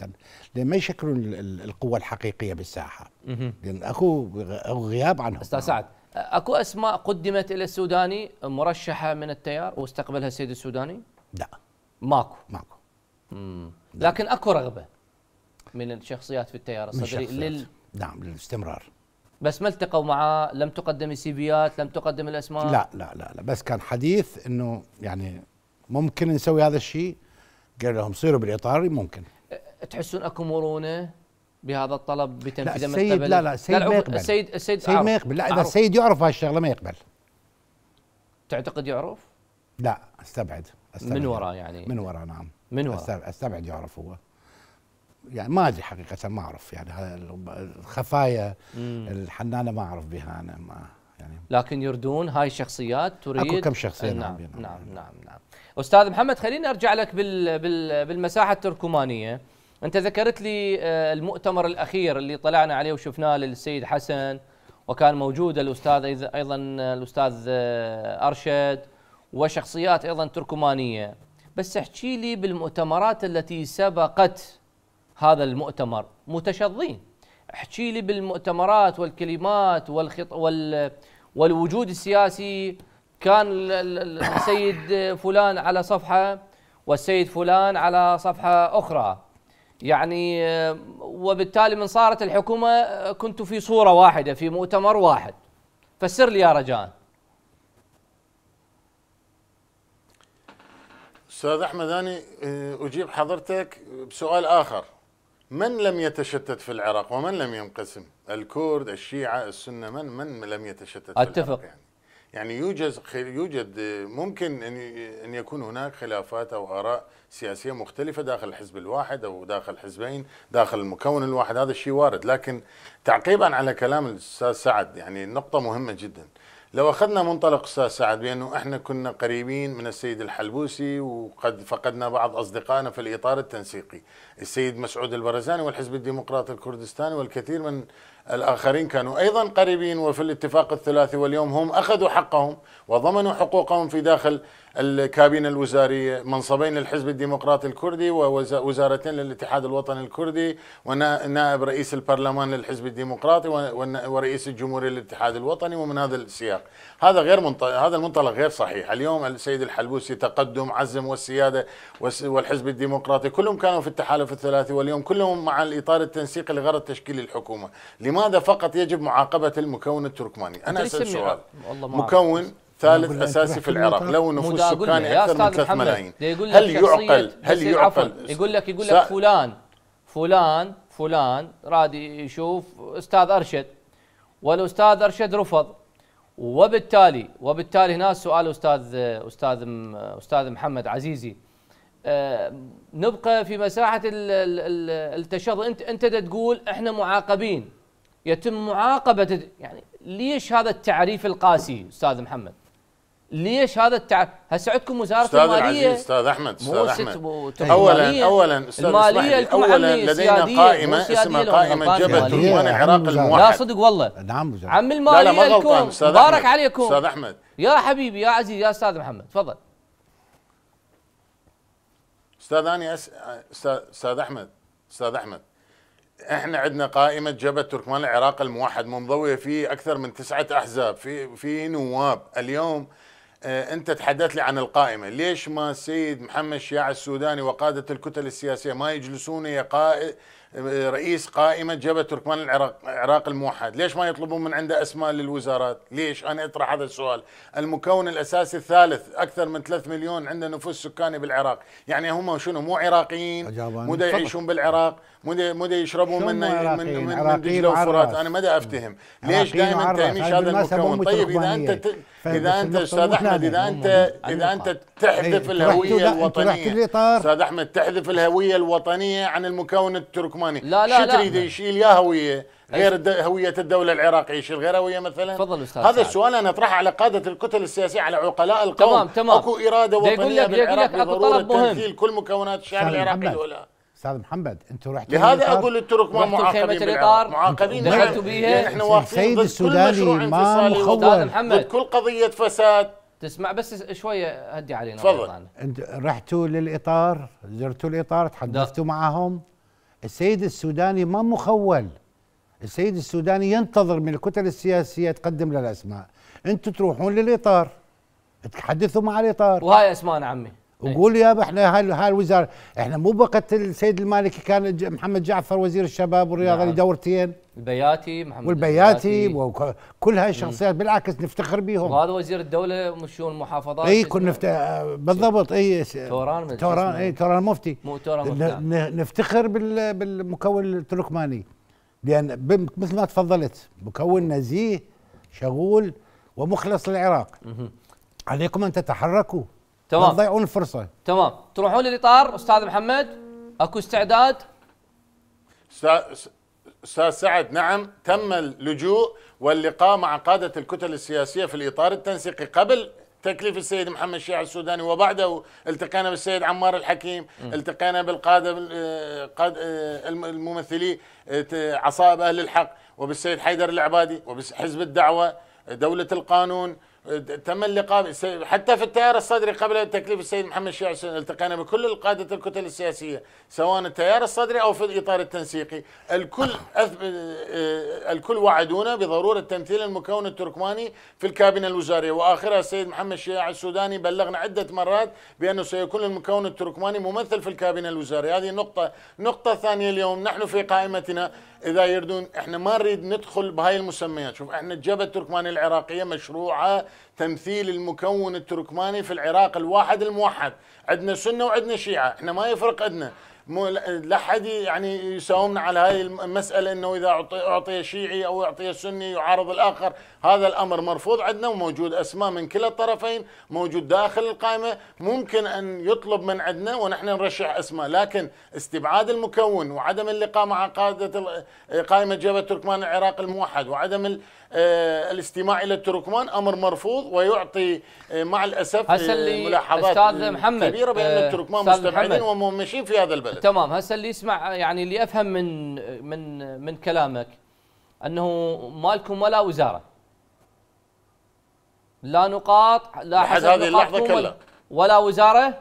لأن ما يشكلون القوة الحقيقية بالساحة لأن أكو غياب عنهم أستاذ سعد أكو أسماء قدمت إلى السوداني مرشحة من التيار واستقبلها السيد السوداني؟ لا ماكو ماكو لكن أكو رغبة من الشخصيات في التيار الصدري لل... نعم للاستمرار بس ما التقوا معاه لم تقدم السيفيات لم تقدم الاسماء لا لا لا, لا بس كان حديث انه يعني ممكن نسوي هذا الشيء قال لهم صيروا بالاطار ممكن تحسون اكو مرونه بهذا الطلب بتنفيذ لا السيد لا لا السيد ما يقبل السيد السيد, السيد ما يقبل لا اذا السيد يعرف هالشغله ما يقبل تعتقد يعرف؟ لا استبعد, أستبعد. من وراء يعني من وراء نعم من وراء استبعد يعرف هو يعني ما ادري حقيقه ما اعرف يعني الخفايا الحنانه ما اعرف بها انا ما يعني لكن يردون هاي الشخصيات تريد اكو كم شخصيه نعم نعم نعم, نعم, نعم, نعم. استاذ محمد خليني ارجع لك بال بال بالمساحه التركمانيه انت ذكرت لي آه، المؤتمر الاخير اللي طلعنا عليه وشفناه للسيد حسن وكان موجود الاستاذ ايضا الاستاذ آه، ارشد وشخصيات ايضا تركمانيه بس احكي لي بالمؤتمرات التي سبقت هذا المؤتمر متشظين احكي لي بالمؤتمرات والكلمات والخط وال والوجود السياسي كان السيد فلان على صفحه والسيد فلان على صفحه اخرى يعني وبالتالي من صارت الحكومه كنت في صوره واحده في مؤتمر واحد فسر لي يا رجاء استاذ احمد انا آه، اجيب حضرتك بسؤال اخر من لم يتشتت في العراق ومن لم ينقسم الكرد الشيعة السنة من من لم يتشتت أتفق. في العراق يعني يعني يوجد يوجد ممكن ان ان يكون هناك خلافات او اراء سياسيه مختلفه داخل الحزب الواحد او داخل الحزبين داخل المكون الواحد هذا الشيء وارد لكن تعقيبا على كلام الاستاذ سعد يعني نقطه مهمه جدا لو اخذنا منطلق استاذ سعد بانه احنا كنا قريبين من السيد الحلبوسي وقد فقدنا بعض اصدقائنا في الاطار التنسيقي، السيد مسعود البرزاني والحزب الديمقراطي الكردستاني والكثير من الآخرين كانوا أيضا قريبين وفي الاتفاق الثلاثي واليوم هم أخذوا حقهم وضمنوا حقوقهم في داخل الكابينة الوزارية منصبين للحزب الديمقراطي الكردي ووزارتين للاتحاد الوطني الكردي ونائب رئيس البرلمان للحزب الديمقراطي ورئيس الجمهورية للاتحاد الوطني ومن هذا السياق هذا غير منطلق هذا المنطلق غير صحيح اليوم السيد الحلبوسي تقدم عزم والسيادة والحزب الديمقراطي كلهم كانوا في التحالف الثلاثي واليوم كلهم مع الإطار التنسيقي لغرض تشكيل الحكومة لماذا فقط يجب معاقبه المكون التركماني؟ انا اسال سؤال مكون ثالث اساسي في العراق لو نفوس سكاني اكثر من 3 ملايين هل يعقل هل يعقل يقول لك يقول لك فلان فلان فلان راد يشوف استاذ ارشد والاستاذ ارشد رفض وبالتالي وبالتالي هنا سؤال استاذ استاذ استاذ محمد عزيزي آه، نبقى في مساحه التشظي انت انت تقول احنا معاقبين يتم معاقبه يعني ليش هذا التعريف القاسي استاذ محمد؟ ليش هذا التعريف؟ هسه عندكم وزاره أستاذ الماليه العزيز استاذ احمد استاذ احمد اولا اولا استاذ الماليه اولا لدينا قائمه اسمها قائمه جبهه تركمان العراق الموحد لا صدق والله نعم, نعم، عم الماليه لا بارك الكون عليكم استاذ احمد يا حبيبي يا عزيز يا استاذ محمد تفضل استاذ اني استاذ احمد استاذ احمد احنا عندنا قائمه جبهه تركمان العراق الموحد منضويه في اكثر من تسعه احزاب في في نواب اليوم آه، انت تحدث لي عن القائمه ليش ما السيد محمد الشياع السوداني وقاده الكتل السياسيه ما يجلسون رئيس قائمه جبهه تركمان العراق العراق الموحد، ليش ما يطلبون من عنده اسماء للوزارات؟ ليش؟ انا اطرح هذا السؤال، المكون الاساسي الثالث اكثر من 3 مليون عنده نفوس سكاني بالعراق، يعني هم شنو مو عراقيين؟ مو يعيشون بالعراق، مو يشربون من من من, من دجله وفرات، انا ما افتهم، ليش دائما تهميش هذا المكون؟ طيب اذا انت اذا انت استاذ احمد اذا انت اذا انت تحذف إيه، الهويه الوطنيه استاذ احمد تحذف الهويه الوطنيه عن المكون التركماني لا لا شو تريد يشيل يا هويه غير هويه الدوله العراقيه يشيل غير هويه مثلا تفضل استاذ هذا السؤال انا اطرحه على قاده الكتل السياسيه على عقلاء القوم تمام تمام اكو اراده وطنيه بالعراق بضروره تمثيل كل مكونات الشعب العراقي الأولى استاذ محمد انتم رحت لهذا اقول التركمان معاقبين الاطار معاقبين دخلتوا بيها احنا واقفين ضد كل مشروع انفصالي استاذ محمد ضد كل قضيه فساد تسمع بس شويه هدي علينا تفضل انت رحتوا للاطار زرتوا الاطار تحدثتوا نعم. معهم السيد السوداني ما مخول السيد السوداني ينتظر من الكتل السياسيه تقدم له الاسماء انتوا تروحون للاطار تحدثوا مع الاطار وهاي اسماء عمي إيه. وقول يابا احنا هاي هاي الوزاره احنا مو بوقت السيد المالكي كان محمد جعفر وزير الشباب والرياضه نعم. لدورتين البياتي محمد والبياتي وكل هاي الشخصيات بالعكس نفتخر بيهم وهذا وزير الدوله مشون المحافظات اي كنا نفت... بالضبط اي توران توران اي توران مفتي مو توران مفتي نعم. نفتخر بال... بالمكون التركماني لان مثل ما تفضلت مكون نزيه شغول ومخلص للعراق عليكم ان تتحركوا تمام تضيعون الفرصه تمام تروحون للاطار استاذ محمد اكو استعداد استاذ سعد نعم تم اللجوء واللقاء مع قاده الكتل السياسيه في الاطار التنسيقي قبل تكليف السيد محمد الشيع السوداني وبعده التقينا بالسيد عمار الحكيم م. التقينا بالقاده آه، آه، الممثلي آه، عصاب اهل الحق وبالسيد حيدر العبادي وبحزب الدعوه دوله القانون تم اللقاء حتى في التيار الصدري قبل تكليف السيد محمد شيع حسين التقينا بكل القادة الكتل السياسية سواء التيار الصدري أو في الإطار التنسيقي الكل آه، الكل وعدونا بضرورة تمثيل المكون التركماني في الكابينة الوزارية وآخرها السيد محمد شيع السوداني بلغنا عدة مرات بأنه سيكون المكون التركماني ممثل في الكابينة الوزارية هذه نقطة نقطة ثانية اليوم نحن في قائمتنا اذا يردون احنا ما نريد ندخل بهاي المسميات شوف احنا الجبهه التركمانيه العراقيه مشروعه تمثيل المكون التركماني في العراق الواحد الموحد عندنا سنه وعندنا شيعه احنا ما يفرق عندنا مو لا حد يعني يساومنا على هاي المساله انه اذا اعطي شيعي او اعطي سني يعارض الاخر هذا الامر مرفوض عندنا وموجود اسماء من كلا الطرفين موجود داخل القائمه ممكن ان يطلب من عندنا ونحن نرشح اسماء لكن استبعاد المكون وعدم اللقاء مع قاده قائمه جبهه تركمان العراق الموحد وعدم آه، الاستماع الى التركمان امر مرفوض ويعطي آه، مع الاسف آه، ملاحظات استاذ محمد كبيره بان التركمان مستبعدين ومهمشين في هذا البلد تمام هسه اللي يسمع يعني اللي افهم من من من كلامك انه مالكم ولا وزاره لا نقاط لا حسب هذه اللحظه كلها ولا وزاره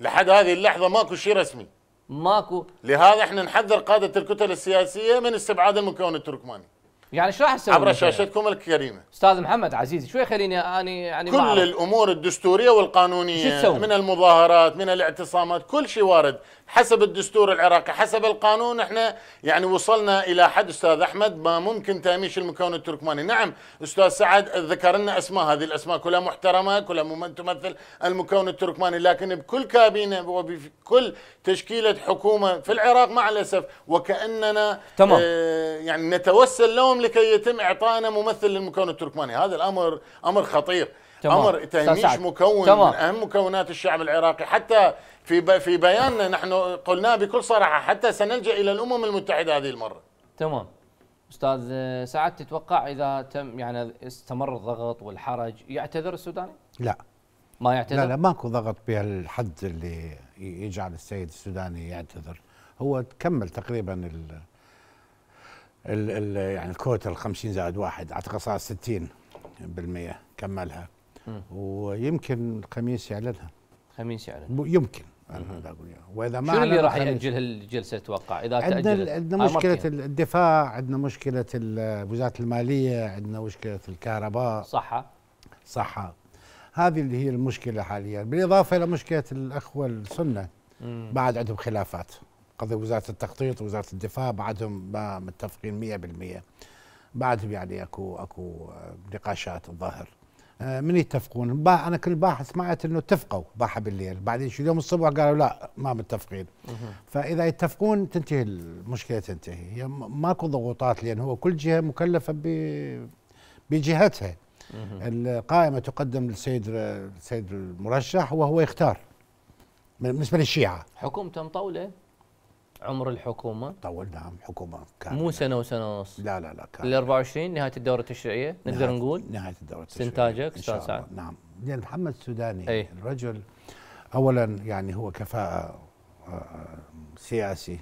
لحد هذه اللحظه ماكو شيء رسمي ماكو لهذا احنا نحذر قاده الكتل السياسيه من استبعاد المكون التركماني يعني شو راح اسوي؟ عبر شاشتكم الكريمه استاذ محمد عزيزي شوي خليني انا يعني كل الامور الدستوريه والقانونيه من المظاهرات من الاعتصامات كل شيء وارد حسب الدستور العراقي حسب القانون احنا يعني وصلنا الى حد استاذ احمد ما ممكن تهميش المكون التركماني نعم استاذ سعد ذكر لنا اسماء هذه الاسماء كلها محترمه كلها تمثل المكون التركماني لكن بكل كابينه وبكل تشكيله حكومه في العراق مع الاسف وكاننا تمام. اه يعني نتوسل لهم لكي يتم اعطائنا ممثل للمكون التركماني هذا الامر امر خطير تمام. امر تهميش سعد. مكون تمام. من اهم مكونات الشعب العراقي حتى في في بياننا نحن قلناه بكل صراحه حتى سنلجا الى الامم المتحده هذه المره تمام استاذ سعد تتوقع اذا تم يعني استمر الضغط والحرج يعتذر السوداني؟ لا ما يعتذر؟ لا لا ماكو ضغط بهالحد اللي يجعل السيد السوداني يعتذر هو كمل تقريبا ال ال يعني الكوتا ال 50 زائد واحد اعتقد صار 60% كملها ويمكن الخميس يعلنها الخميس يعلنها يمكن انا هذا اقول واذا ما شو اللي راح ياجل الجلسه تتوقع اذا تاجلت عندنا آه، مشكله الدفاع عندنا مشكله وزاره الماليه عندنا مشكله الكهرباء صحه صحه هذه اللي هي المشكله حاليا بالاضافه الى مشكله الاخوه السنه بعد عندهم خلافات قضيه وزاره التخطيط وزارة الدفاع بعدهم ما متفقين 100% بعدهم يعني اكو اكو نقاشات الظاهر آه، من يتفقون انا كل باحث سمعت انه اتفقوا باحه بالليل بعدين شو اليوم الصبح قالوا لا ما متفقين فاذا يتفقون تنتهي المشكله تنتهي هي ماكو ضغوطات لان هو كل جهه مكلفه بجهتها القائمه تقدم للسيد السيد المرشح وهو يختار بالنسبه للشيعه حكومته مطوله عمر الحكومه طول نعم حكومه كان مو سنه وسنه ونص لا لا لا كان ال 24 نهايه الدوره التشريعيه نقدر نهاية نقول نهايه الدوره التشريعيه استنتاجك استاذ سعد نعم لان محمد السوداني أي. الرجل اولا يعني هو كفاءه آه، آه، سياسي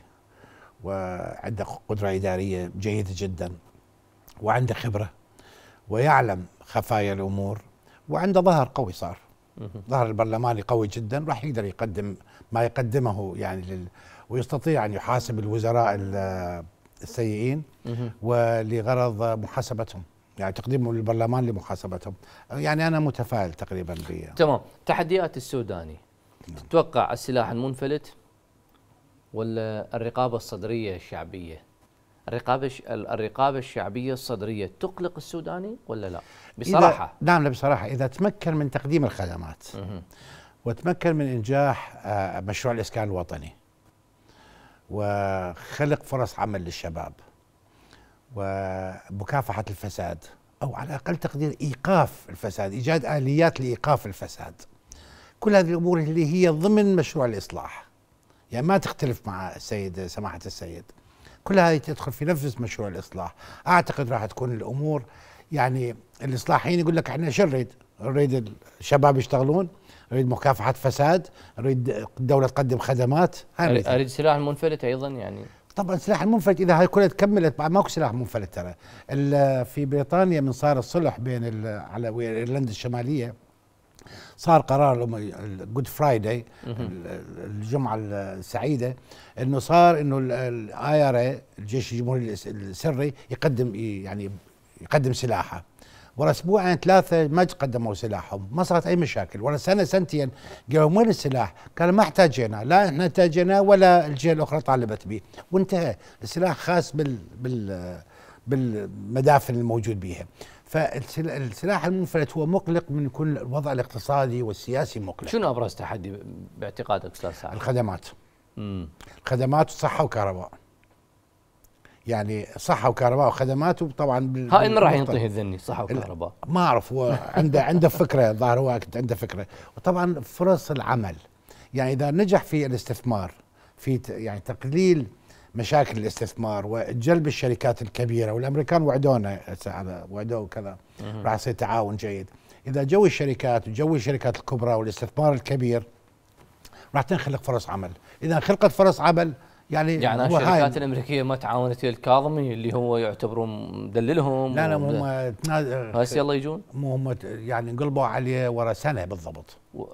وعنده قدره اداريه جيده جدا وعنده خبره ويعلم خفايا الامور وعنده ظهر قوي صار ظهر البرلماني قوي جدا راح يقدر يقدم ما يقدمه يعني لل ويستطيع أن يحاسب الوزراء السيئين ولغرض محاسبتهم يعني تقديمهم للبرلمان لمحاسبتهم يعني أنا متفائل تقريبا بي. تمام تحديات السوداني نعم. تتوقع السلاح المنفلت ولا الرقابة الصدرية الشعبية الرقابة الرقابة الشعبية الصدرية تقلق السوداني ولا لا؟ بصراحة نعم بصراحة إذا تمكن من تقديم الخدمات مه. وتمكن من إنجاح آه، مشروع الإسكان الوطني وخلق فرص عمل للشباب ومكافحة الفساد أو على أقل تقدير إيقاف الفساد إيجاد آليات لإيقاف الفساد كل هذه الأمور اللي هي ضمن مشروع الإصلاح يعني ما تختلف مع السيد سماحة السيد كل هذه تدخل في نفس مشروع الإصلاح أعتقد راح تكون الأمور يعني الإصلاحيين يقول لك احنا شو نريد نريد الشباب يشتغلون اريد مكافحه فساد اريد دوله تقدم خدمات اريد سلاح منفلت ايضا يعني طبعا سلاح المنفلت اذا هاي كلها تكملت ماكو سلاح منفلت ترى في بريطانيا من صار الصلح بين على ايرلندا الشماليه صار قرار الجود فرايداي الجمعه السعيده انه صار انه الاي ار الجيش الجمهوري السري يقدم يعني يقدم سلاحه ورا اسبوعين ثلاثه ما قدموا سلاحهم ما صارت اي مشاكل ورا سنه سنتين قالوا وين السلاح؟ قال ما احتاجيناه لا احنا احتاجيناه ولا الجهه الاخرى طالبت به وانتهى السلاح خاص بال بال بالمدافن الموجود بها فالسلاح المنفلت هو مقلق من كل الوضع الاقتصادي والسياسي مقلق شنو ابرز تحدي باعتقادك استاذ سعد؟ الخدمات امم خدمات وصحه وكهرباء يعني صحه وكهرباء وخدمات وطبعا هاي انه راح ينطيه الذني صحه وكهرباء ما اعرف هو عنده عنده فكره الظاهر هو عنده فكره وطبعا فرص العمل يعني اذا نجح في الاستثمار في يعني تقليل مشاكل الاستثمار وجلب الشركات الكبيره والامريكان وعدونا هذا وعدوه كذا راح يصير تعاون جيد اذا جو الشركات وجو الشركات الكبرى والاستثمار الكبير راح تنخلق فرص عمل اذا خلقت فرص عمل يعني يعني الشركات الامريكيه ما تعاونت الكاظمي اللي هو يعتبرون مدللهم لا لا هم هسه يلا يجون مو هم يعني انقلبوا عليه ورا سنه بالضبط و...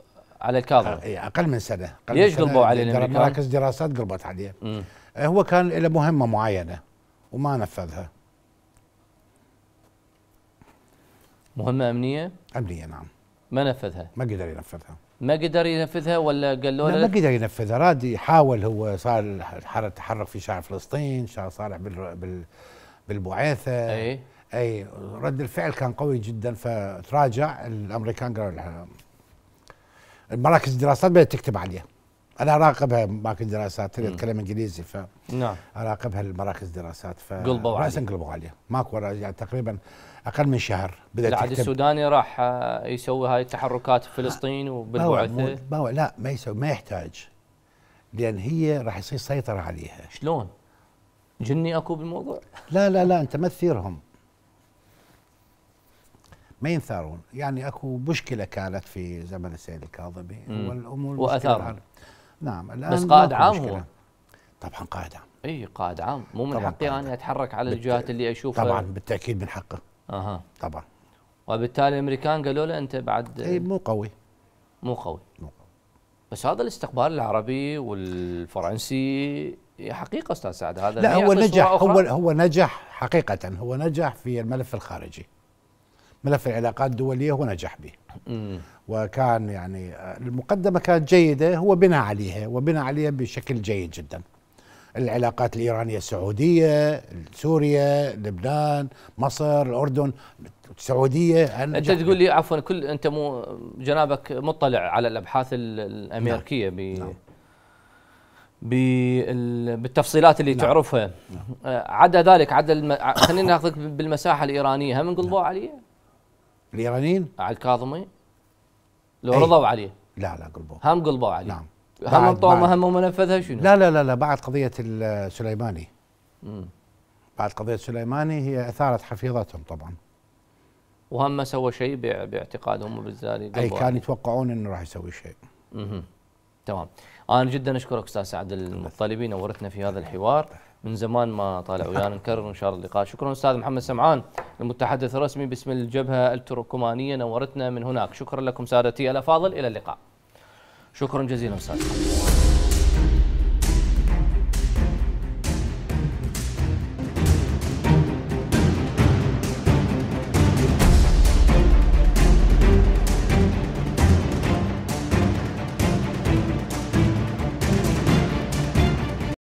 على الكاظمي آه، اي اقل من سنه أقل ليش قلبوا عليه الامريكان؟ مراكز دراسات قلبت عليه مم. آه، هو كان له مهمه معينه وما نفذها مهمه امنيه؟ امنيه نعم ما نفذها ما قدر ينفذها ما قدر ينفذها ولا قال له ما قدر ينفذها راد يحاول هو صار تحرك في شارع فلسطين شارع صالح بال بالبعاثه اي اي رد الفعل كان قوي جدا فتراجع الامريكان قالوا المراكز الدراسات بدات تكتب عليه انا اراقبها مراكز دراسات تتكلم انجليزي ف نعم اراقبها المراكز الدراسات ف قلبوا عليها عليه ماكو يعني تقريبا اقل من شهر بدات العهد السوداني راح آه، يسوي هاي التحركات في فلسطين وبالبعثه لا ما يسوي ما يحتاج لان هي راح يصير سيطره عليها شلون؟ جني اكو بالموضوع؟ لا لا لا انت ما تثيرهم ما ينثارون يعني اكو مشكله كانت في زمن السيد الكاظمي والامور واثارها نعم الان بس قائد عام هو طبعا قائد عام اي قائد عام مو من حقي اني اتحرك على الجهات اللي اشوفها طبعا بالتاكيد من حقه اها طبعا وبالتالي الامريكان قالوا له انت بعد اي مو قوي مو قوي مو قوي بس هذا الاستقبال العربي والفرنسي حقيقه استاذ سعد هذا لا هو نجح هو هو نجح حقيقه هو نجح في الملف الخارجي ملف العلاقات الدوليه هو نجح به وكان يعني المقدمه كانت جيده هو بنى عليها وبنى عليها بشكل جيد جدا العلاقات الإيرانية السعودية سوريا لبنان مصر الأردن السعودية أنت تقول لي عفوا كل أنت مو جنابك مطلع على الأبحاث الأمريكية نعم. ب نعم. بالتفصيلات اللي نعم. تعرفها نعم. عدا ذلك عدا الم... خلينا ناخذك بالمساحه الايرانيه هم انقلبوا نعم. عليه؟ الايرانيين؟ على الكاظمي؟ لو إيه. رضوا عليه لا لا قلبوا هم قلبوا عليه نعم هم انطوها مهمه وما نفذها شنو؟ لا لا لا لا بعد قضيه السليماني مم. بعد قضيه السليماني هي اثارت حفيظتهم طبعا وهم ما سوى شيء باعتقادهم وبالتالي اي كانوا يتوقعون انه راح يسوي شيء. اها تمام. انا جدا اشكرك استاذ سعد المطلبي نورتنا في هذا الحوار من زمان ما طالع ويانا نكرر ان شاء الله اللقاء، شكرا استاذ محمد سمعان المتحدث الرسمي باسم الجبهه التركمانيه نورتنا من هناك، شكرا لكم سادتي الافاضل الى اللقاء. شكرا جزيلا استاذ